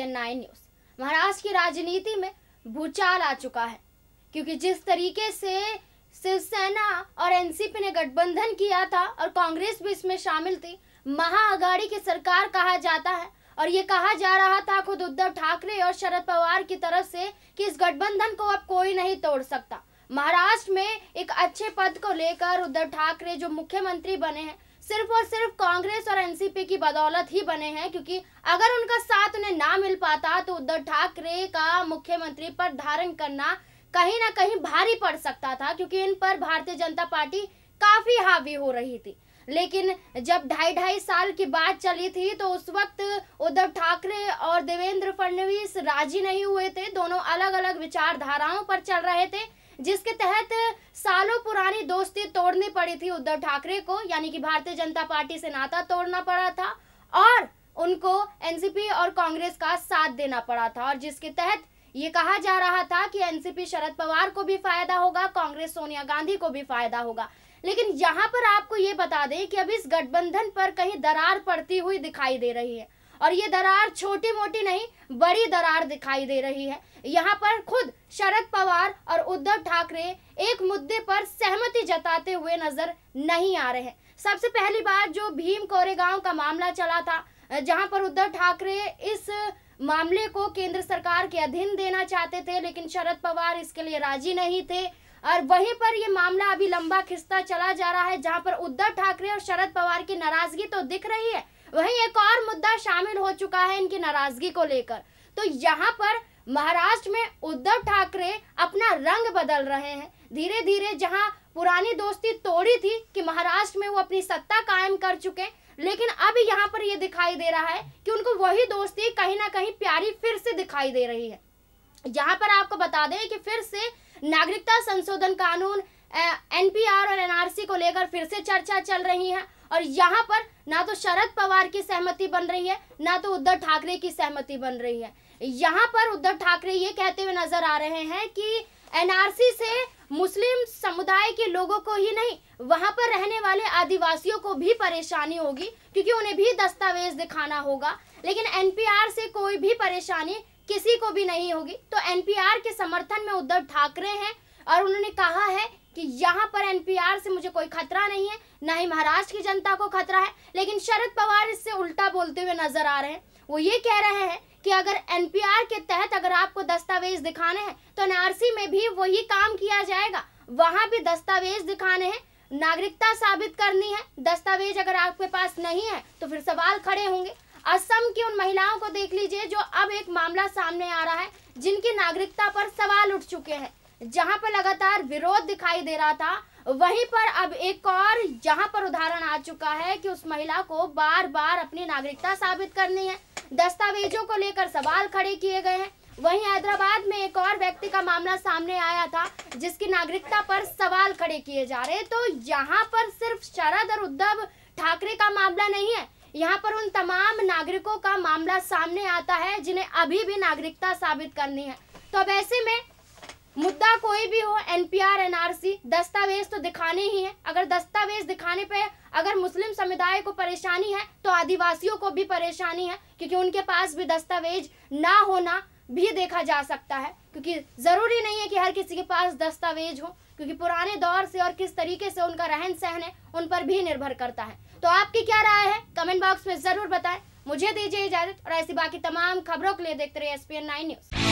N nine news Maharashtra की राजनीति में भूचाल आ चुका है क्योंकि जिस तरीके से शिवसेना और एनसीपी ने गठबंधन किया था और कांग्रेस भी इसमें शामिल थी महाअघाड़ी की सरकार कहा जाता है और ये कहा जा रहा था खुद उद्धव ठाकरे और शरद पवार की तरफ से कि इस गठबंधन को अब कोई नहीं तोड़ सकता महाराष्ट्र में एक अच्छे पद को लेकर उद्धव ठाकरे जो मुख्यमंत्री बने हैं सिर्फ और सिर्फ कांग्रेस और एनसीपी की बदौलत ही बने हैं क्योंकि अगर उनका साथ उन्हें ना मिल पाता तो उद्धव ठाकरे का मुख्यमंत्री पर धारण करना कहीं ना कहीं भारी पड़ सकता था क्योंकि इन पर भारतीय जनता पार्टी काफी हावी हो रही थी लेकिन जब ढाई ढाई साल की बात चली थी तो उस वक्त उद्धव ठाकरे और देवेंद्र फडणवीस राजी नहीं हुए थे दोनों अलग अलग विचारधाराओं पर चल रहे थे जिसके तहत सालों पुरानी दोस्ती तोड़नी पड़ी थी उद्धव ठाकरे को यानी कि भारतीय जनता पार्टी से नाता तोड़ना पड़ा था और उनको एनसीपी और कांग्रेस का साथ देना पड़ा था और जिसके तहत ये कहा जा रहा था कि एनसीपी शरद पवार को भी फायदा होगा कांग्रेस सोनिया गांधी को भी फायदा होगा लेकिन यहाँ पर आपको ये बता दें कि अब इस गठबंधन पर कहीं दरार पड़ती हुई दिखाई दे रही है और ये दरार छोटी मोटी नहीं बड़ी दरार दिखाई दे रही है यहाँ पर खुद शरद पवार और उद्धव ठाकरे एक मुद्दे पर सहमति जताते हुए नजर नहीं आ रहे हैं सबसे पहली बात जो भीम कोरेगांव का मामला चला था जहां पर उद्धव ठाकरे इस मामले को केंद्र सरकार के अधीन देना चाहते थे लेकिन शरद पवार इसके लिए राजी नहीं थे और वहीं पर यह मामला अभी लंबा खिस्ता चला जा रहा है जहां पर उद्धव ठाकरे और शरद पवार की नाराजगी तो दिख रही है वहीं एक और मुद्दा शामिल हो चुका है इनकी नाराजगी को लेकर तो यहाँ पर महाराष्ट्र में उद्धव ठाकरे अपना रंग बदल रहे हैं धीरे धीरे जहाँ पुरानी दोस्ती तोड़ी थी कि महाराष्ट्र में वो अपनी सत्ता कायम कर चुके लेकिन अब यहाँ पर ये दिखाई दे रहा है कि उनको वही दोस्ती कहीं ना कहीं प्यारी फिर से दिखाई दे रही है यहाँ पर आपको बता दें कि फिर से नागरिकता संशोधन कानून एनपीआर और एनआरसी को लेकर फिर से चर्चा चल रही है और यहाँ पर ना तो शरद पवार की सहमति बन रही है ना तो उद्धव ठाकरे की सहमति बन रही है यहाँ पर उद्धव ठाकरे ये कहते हुए नजर आ रहे हैं कि एनआरसी से मुस्लिम समुदाय के लोगों को ही नहीं वहां पर रहने वाले आदिवासियों को भी परेशानी होगी क्योंकि उन्हें भी दस्तावेज दिखाना होगा लेकिन एनपीआर से कोई भी परेशानी किसी को भी नहीं होगी तो एनपीआर के समर्थन में उद्धव ठाकरे हैं और उन्होंने कहा है कि यहाँ पर एनपीआर से मुझे कोई खतरा नहीं है ना ही महाराष्ट्र की जनता को खतरा है लेकिन शरद पवार इससे उल्टा बोलते हुए नजर आ रहे हैं वो ये कह रहे हैं कि अगर एनपीआर के तहत अगर आपको दस्तावेज दिखाने हैं तो एनआरसी में भी वही काम किया जाएगा वहां भी दस्तावेज दिखाने हैं नागरिकता साबित करनी है दस्तावेज अगर आपके पास नहीं है तो फिर सवाल खड़े होंगे असम की उन महिलाओं को देख लीजिए जो अब एक मामला सामने आ रहा है जिनकी नागरिकता पर सवाल उठ चुके हैं जहां पर लगातार विरोध दिखाई दे रहा था वहीं पर अब एक और जहां पर उदाहरण आ चुका है कि उस महिला को बार बार अपनी नागरिकता साबित करनी है दस्तावेजों को लेकर सवाल खड़े किए गए हैं वहीं हैदराबाद में एक और व्यक्ति का मामला सामने आया था जिसकी नागरिकता पर सवाल खड़े किए जा रहे तो यहाँ पर सिर्फ शरद और उद्धव ठाकरे का मामला नहीं है यहाँ पर उन तमाम नागरिकों का मामला सामने आता है जिन्हें अभी भी नागरिकता साबित करनी है तो अब ऐसे में मुद्दा कोई भी हो एनपीआर एनआरसी दस्तावेज तो दिखाने ही है अगर दस्तावेज दिखाने पे अगर मुस्लिम समुदाय को परेशानी है तो आदिवासियों को भी परेशानी है क्योंकि उनके पास भी दस्तावेज ना होना भी देखा जा सकता है क्योंकि ज़रूरी नहीं है कि हर किसी के पास दस्तावेज हो क्योंकि पुराने दौर से और किस तरीके से उनका रहन सहन है उन पर भी निर्भर करता है तो आपकी क्या राय है कमेंट बॉक्स में ज़रूर बताएं मुझे दीजिए इजाज़त और ऐसी बाकी तमाम खबरों के लिए देखते रहे एस पी न्यूज़